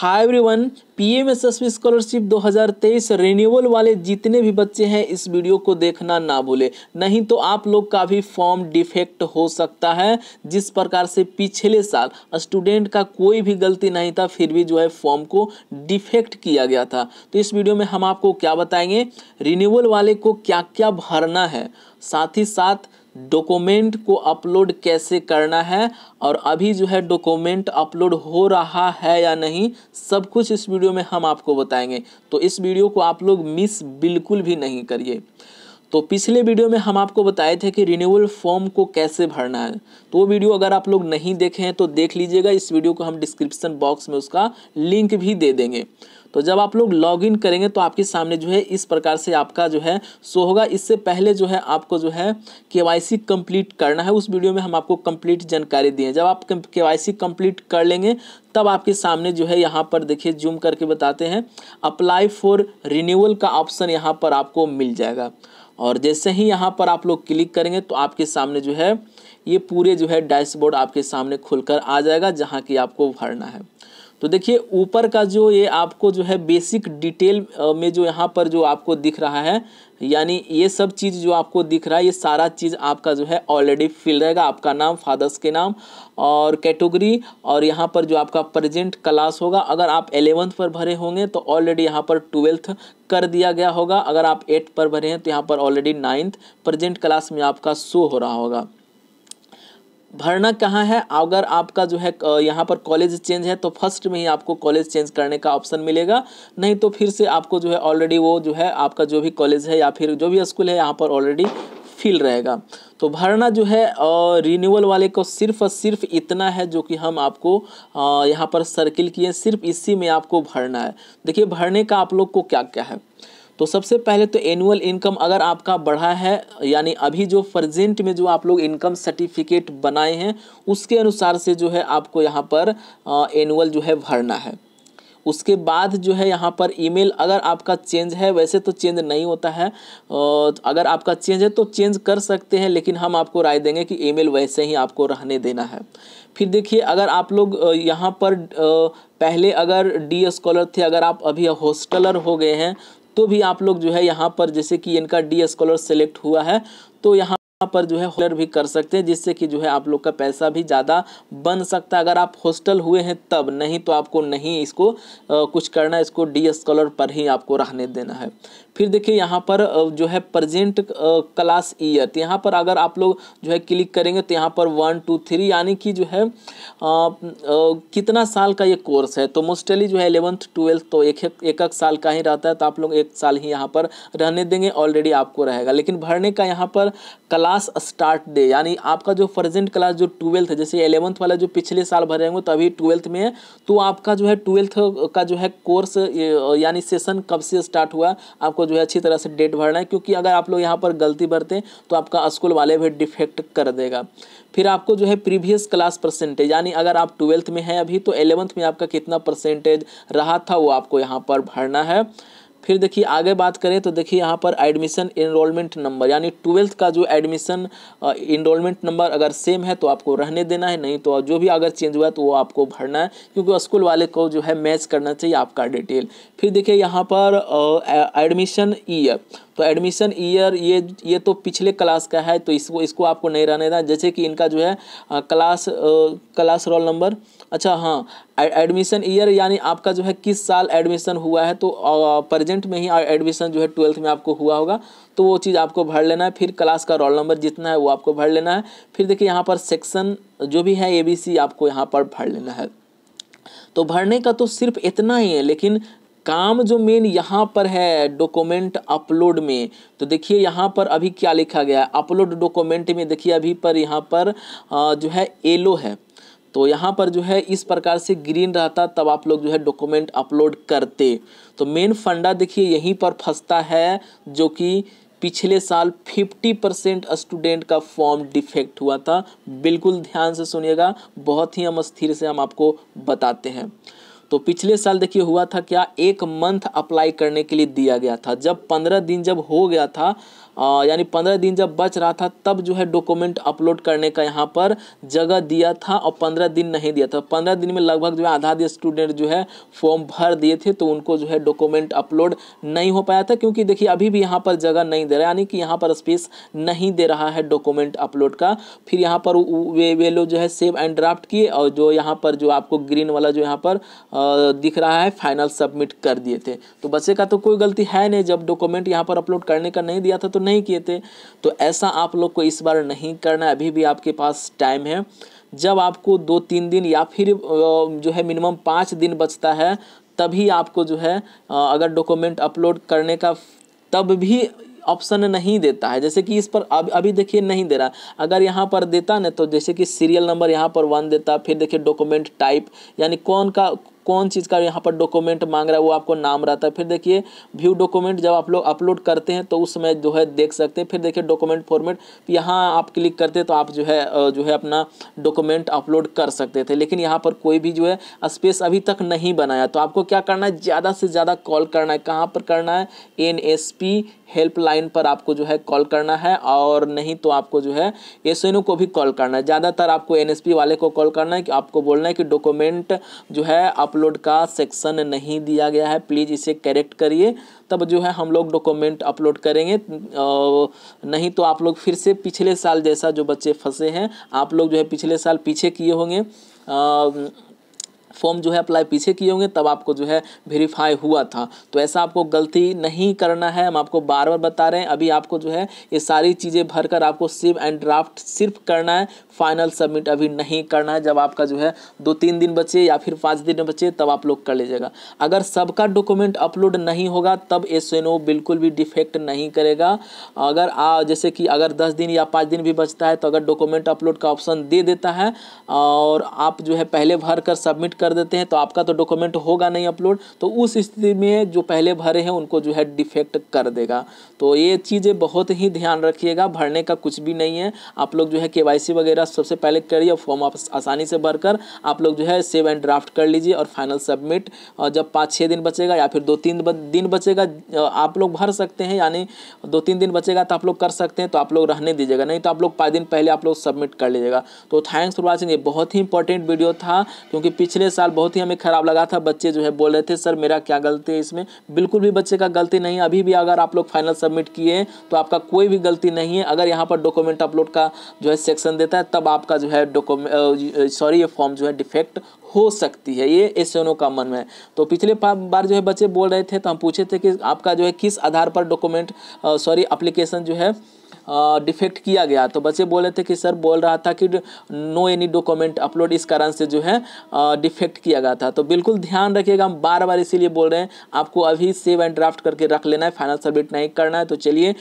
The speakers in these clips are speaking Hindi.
हाय एवरीवन पीएमएसएसपी स्कॉलरशिप 2023 रिन्यूअल वाले जितने भी बच्चे हैं इस वीडियो को देखना ना भूले नहीं तो आप लोग का भी फॉर्म डिफेक्ट हो सकता है जिस प्रकार से पिछले साल स्टूडेंट का कोई भी गलती नहीं था फिर भी जो है फॉर्म को डिफेक्ट किया गया था तो इस वीडियो में हम आपको क्या बताएंगे रिन्यूअल वाले को क्या क्या भरना है साथ ही साथ डॉक्यूमेंट को अपलोड कैसे करना है और अभी जो है डॉक्यूमेंट अपलोड हो रहा है या नहीं सब कुछ इस वीडियो में हम आपको बताएंगे तो इस वीडियो को आप लोग मिस बिल्कुल भी नहीं करिए तो पिछले वीडियो में हम आपको बताए थे कि रिन्यूअल फॉर्म को कैसे भरना है तो वो वीडियो अगर आप लोग नहीं देखे हैं तो देख लीजिएगा इस वीडियो को हम डिस्क्रिप्सन बॉक्स में उसका लिंक भी दे देंगे तो जब आप लोग लॉगिन करेंगे तो आपके सामने जो है इस प्रकार से आपका जो है शो होगा इससे पहले जो है आपको जो है के वाई सी कंप्लीट करना है उस वीडियो में हम आपको कंप्लीट जानकारी दिए जब आप के वाई सी कंप्लीट कर लेंगे तब आपके सामने जो है यहाँ पर देखिए जूम करके बताते हैं अप्लाई फॉर रिन्यूअल का ऑप्शन यहाँ पर आपको मिल जाएगा और जैसे ही यहाँ पर आप लोग क्लिक करेंगे तो आपके सामने जो है ये पूरे जो है डैशबोर्ड आपके सामने खुलकर आ जाएगा जहाँ की आपको भरना है तो देखिए ऊपर का जो ये आपको जो है बेसिक डिटेल में जो यहाँ पर जो आपको दिख रहा है यानी ये सब चीज़ जो आपको दिख रहा है ये सारा चीज़ आपका जो है ऑलरेडी फिल रहेगा आपका नाम फादर्स के नाम और कैटेगरी और यहाँ पर जो आपका प्रेजेंट क्लास होगा अगर आप एलेवंथ पर भरे होंगे तो ऑलरेडी यहाँ पर ट्वेल्थ कर दिया गया होगा अगर आप एट्थ पर भरे हैं तो यहाँ पर ऑलरेडी नाइन्थ प्रजेंट क्लास में आपका शो हो रहा होगा भरना कहाँ है अगर आपका जो है यहाँ पर कॉलेज चेंज है तो फर्स्ट में ही आपको कॉलेज चेंज करने का ऑप्शन मिलेगा नहीं तो फिर से आपको जो है ऑलरेडी वो जो है आपका जो भी कॉलेज है या फिर जो भी स्कूल है यहाँ पर ऑलरेडी फिल रहेगा तो भरना जो है रिन्यूअल वाले को सिर्फ और सिर्फ इतना है जो कि हम आपको यहाँ पर सर्किल किए सिर्फ इसी में आपको भरना है देखिए भरने का आप लोग को क्या क्या है तो सबसे पहले तो एनुअल इनकम अगर आपका बढ़ा है यानी अभी जो प्रजेंट में जो आप लोग इनकम सर्टिफिकेट बनाए हैं उसके अनुसार से जो है आपको यहाँ पर एनुअल जो है भरना है उसके बाद जो है यहाँ पर ईमेल अगर आपका चेंज है वैसे तो चेंज नहीं होता है अगर आपका चेंज है तो चेंज कर सकते हैं लेकिन हम आपको राय देंगे कि ईमेल वैसे ही आपको रहने देना है फिर देखिए अगर आप लोग यहाँ पर पहले अगर डी स्कॉलर थे अगर आप अभी हॉस्टलर हो गए हैं तो भी आप लोग जो है यहाँ पर जैसे कि इनका डी स्कॉलर सेलेक्ट हुआ है तो यहाँ पर जो है होस्टल भी कर सकते हैं जिससे कि जो है आप लोग का पैसा भी ज़्यादा बन सकता है अगर आप हॉस्टल हुए हैं तब नहीं तो आपको नहीं इसको आ, कुछ करना इसको डी स्कॉलर पर ही आपको रहने देना है फिर देखिए यहाँ पर जो है प्रजेंट क्लास ईयर तो यहाँ पर अगर आप लोग जो है क्लिक करेंगे तो यहाँ पर वन टू थ्री यानी कि जो है आ, आ, कितना साल का ये कोर्स है तो मोस्टली जो है एलेवंथ ट्वेल्थ तो एक एक साल का ही रहता है तो आप लोग एक साल ही यहाँ पर रहने देंगे ऑलरेडी आपको रहेगा लेकिन भरने का यहाँ पर क्लास स्टार्ट डे यानी आपका जो प्रजेंट क्लास जो ट्वेल्थ है जैसे एलेवंथ वाला जो पिछले साल भरेंगे तो अभी ट्वेल्थ में तो आपका जो है ट्वेल्थ का जो है कोर्स यानी सेशन कब से स्टार्ट हुआ आपको जो है अच्छी तरह से डेट भरना है क्योंकि अगर आप लोग यहाँ पर गलती हैं तो आपका स्कूल वाले भी डिफेक्ट कर देगा फिर आपको जो है प्रीवियस क्लास परसेंटेज यानी अगर आप ट्वेल्थ में हैं अभी तो एलेवंथ में आपका कितना परसेंटेज रहा था वो आपको यहाँ पर भरना है फिर देखिए आगे बात करें तो देखिए यहाँ पर एडमिशन इनरोलमेंट नंबर यानी ट्वेल्थ का जो एडमिशन इनरोलमेंट नंबर अगर सेम है तो आपको रहने देना है नहीं तो जो भी अगर चेंज हुआ है तो वो आपको भरना है क्योंकि स्कूल वाले को जो है मैच करना चाहिए आपका डिटेल फिर देखिए यहाँ पर एडमिशन ईयर तो एडमिशन ईयर ये ये तो पिछले क्लास का है तो इसको इसको आपको नहीं रहने देना जैसे कि इनका जो है आ, क्लास आ, क्लास रोल नंबर अच्छा हाँ एडमिशन ईयर यानी आपका जो है किस साल एडमिशन हुआ है तो प्रेजेंट में ही एडमिशन जो है ट्वेल्थ में आपको हुआ होगा तो वो चीज़ आपको भर लेना है फिर क्लास का रोल नंबर जितना है वो आपको भर लेना है फिर देखिए यहाँ पर सेक्शन जो भी है ए बी सी आपको यहाँ पर भर लेना है तो भरने का तो सिर्फ इतना ही है लेकिन काम जो मेन यहाँ पर है डॉक्यूमेंट अपलोड में तो देखिए यहाँ पर अभी क्या लिखा गया है अपलोड डॉक्यूमेंट में देखिए अभी पर यहाँ पर जो है येलो है तो यहाँ पर जो है इस प्रकार से ग्रीन रहता तब आप लोग जो है डॉक्यूमेंट अपलोड करते तो मेन फंडा देखिए यहीं पर फंसता है जो कि पिछले साल 50 परसेंट स्टूडेंट का फॉर्म डिफेक्ट हुआ था बिल्कुल ध्यान से सुनिएगा बहुत ही हम स्थिर से हम आपको बताते हैं तो पिछले साल देखिए हुआ था क्या एक मंथ अप्लाई करने के लिए दिया गया था जब पंद्रह दिन जब हो गया था यानी पंद्रह दिन जब बच रहा था तब जो है डॉक्यूमेंट अपलोड करने का यहाँ पर जगह दिया था और पंद्रह दिन नहीं दिया था पंद्रह दिन में लगभग जो है आधा स्टूडेंट जो है फॉर्म भर दिए थे तो उनको जो है डॉक्यूमेंट अपलोड नहीं हो पाया था क्योंकि देखिए अभी भी यहाँ पर जगह नहीं दे रहा यानी कि यहाँ पर स्पेस नहीं दे रहा है डॉक्यूमेंट अपलोड का फिर यहाँ पर वे वे लोग जो है सेव एंड ड्राफ्ट किए और जो यहाँ पर जो आपको ग्रीन वाला जो यहाँ पर दिख रहा है फाइनल सबमिट कर दिए थे तो बच्चे का तो कोई गलती है नहीं जब डॉक्यूमेंट यहाँ पर अपलोड करने का नहीं दिया था तो नहीं किए थे तो ऐसा आप लोग को इस बार नहीं करना अभी भी आपके पास टाइम है जब आपको दो तीन दिन या फिर जो है मिनिमम पाँच दिन बचता है तभी आपको जो है अगर डॉक्यूमेंट अपलोड करने का तब भी ऑप्शन नहीं देता है जैसे कि इस पर अब अभी देखिए नहीं दे रहा अगर यहाँ पर देता ना तो जैसे कि सीरियल नंबर यहाँ पर वन देता फिर देखिए डॉक्यूमेंट टाइप यानी कौन का कौन चीज़ का यहाँ पर डॉक्यूमेंट मांग रहा है वो आपको नाम रहता है फिर देखिए व्यू डॉक्यूमेंट जब आप लोग अपलोड करते हैं तो उस समय जो है देख सकते हैं फिर देखिए डॉक्यूमेंट फॉर्मेट तो यहाँ आप क्लिक करते तो आप जो है जो है अपना डॉक्यूमेंट अपलोड कर सकते थे लेकिन यहाँ पर कोई भी जो है स्पेस अभी तक नहीं बनाया तो आपको क्या करना है ज़्यादा से ज़्यादा कॉल करना है कहाँ पर करना है एन एस पी हेल्पलाइन पर आपको जो है कॉल करना है और नहीं तो आपको जो है एस को भी कॉल करना है ज़्यादातर आपको एन वाले को कॉल करना है कि आपको बोलना है कि डॉक्यूमेंट जो है आप अपलोड का सेक्शन नहीं दिया गया है प्लीज़ इसे करेक्ट करिए तब जो है हम लोग डॉक्यूमेंट अपलोड करेंगे नहीं तो आप लोग फिर से पिछले साल जैसा जो बच्चे फंसे हैं आप लोग जो है पिछले साल पीछे किए होंगे फॉर्म जो है अप्लाई पीछे किए होंगे तब आपको जो है वेरीफाई हुआ था तो ऐसा आपको गलती नहीं करना है हम आपको बार बार बता रहे हैं अभी आपको जो है ये सारी चीज़ें भरकर आपको सिव एंड ड्राफ्ट सिर्फ करना है फाइनल सबमिट अभी नहीं करना है जब आपका जो है दो तीन दिन बचे या फिर पाँच दिन बचे तब आप लोग कर लीजिएगा अगर सबका डॉक्यूमेंट अपलोड नहीं होगा तब एस बिल्कुल भी डिफेक्ट नहीं करेगा अगर आ, जैसे कि अगर दस दिन या पाँच दिन भी बचता है तो अगर डॉक्यूमेंट अपलोड का ऑप्शन दे देता है और आप जो है पहले भर कर सबमिट कर देते हैं तो आपका तो डॉक्यूमेंट होगा नहीं अपलोड तो उस स्थिति में जो पहले भरे हैं उनको जो है डिफेक्ट कर देगा तो ये चीज़ें बहुत ही ध्यान रखिएगा भरने का कुछ भी नहीं है आप लोग जो है के वगैरह सबसे पहले करिए फॉर्म आप आसानी से भरकर आप लोग जो है सेव एंड ड्राफ्ट कर लीजिए और फाइनल सबमिट और जब पाँच छः दिन बचेगा या फिर दो तीन दिन बचेगा आप लोग भर सकते हैं यानी दो तीन दिन बचेगा तो आप लोग कर सकते हैं तो आप लोग रहने दीजिएगा नहीं तो आप लोग पाँच दिन पहले आप लोग सबमिट कर लीजिएगा तो थैंक्स फॉर वॉचिंग ये बहुत ही इंपॉर्टेंट वीडियो था क्योंकि पिछले पिछले साल बहुत ही हमें ख़राब लगा था बच्चे जो है बोल रहे थे सर मेरा क्या गलती है इसमें बिल्कुल भी बच्चे का गलती नहीं अभी भी अगर आप लोग फाइनल सबमिट किए हैं तो आपका कोई भी गलती नहीं है अगर यहाँ पर डॉक्यूमेंट अपलोड का जो है सेक्शन देता है तब आपका जो है डॉक्यूमेंट सॉरी ये फॉर्म जो है डिफेक्ट हो सकती है ये एस का मन में तो पिछले बार जो है बच्चे बोल रहे थे तो हम पूछे थे कि आपका जो है किस आधार पर डॉक्यूमेंट सॉरी अप्लीकेशन जो है डिफेक्ट किया गया तो बच्चे बोले थे कि सर बोल रहा था कि नो एनी डॉक्यूमेंट अपलोड इस कारण से जो है डिफेक्ट किया गया था तो बिल्कुल ध्यान रखिएगा हम बार बार इसीलिए बोल रहे हैं आपको अभी सेव एंड ड्राफ्ट करके रख लेना है फाइनल सबमिट नहीं करना है तो चलिए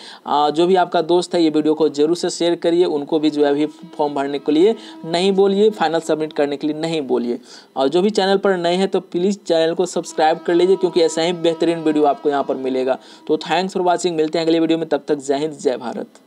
जो भी आपका दोस्त है ये वीडियो को जरूर से शेयर करिए उनको भी जो है अभी फॉर्म भरने के लिए नहीं बोलिए फाइनल सबमिट करने के लिए नहीं बोलिए और जो भी चैनल पर नए हैं तो प्लीज़ चैनल को सब्सक्राइब कर लीजिए क्योंकि ऐसा ही बेहतरीन वीडियो आपको यहाँ पर मिलेगा तो थैंक्स फॉर वॉचिंग मिलते हैं अगले वीडियो में तब तक जय हिंद जय भारत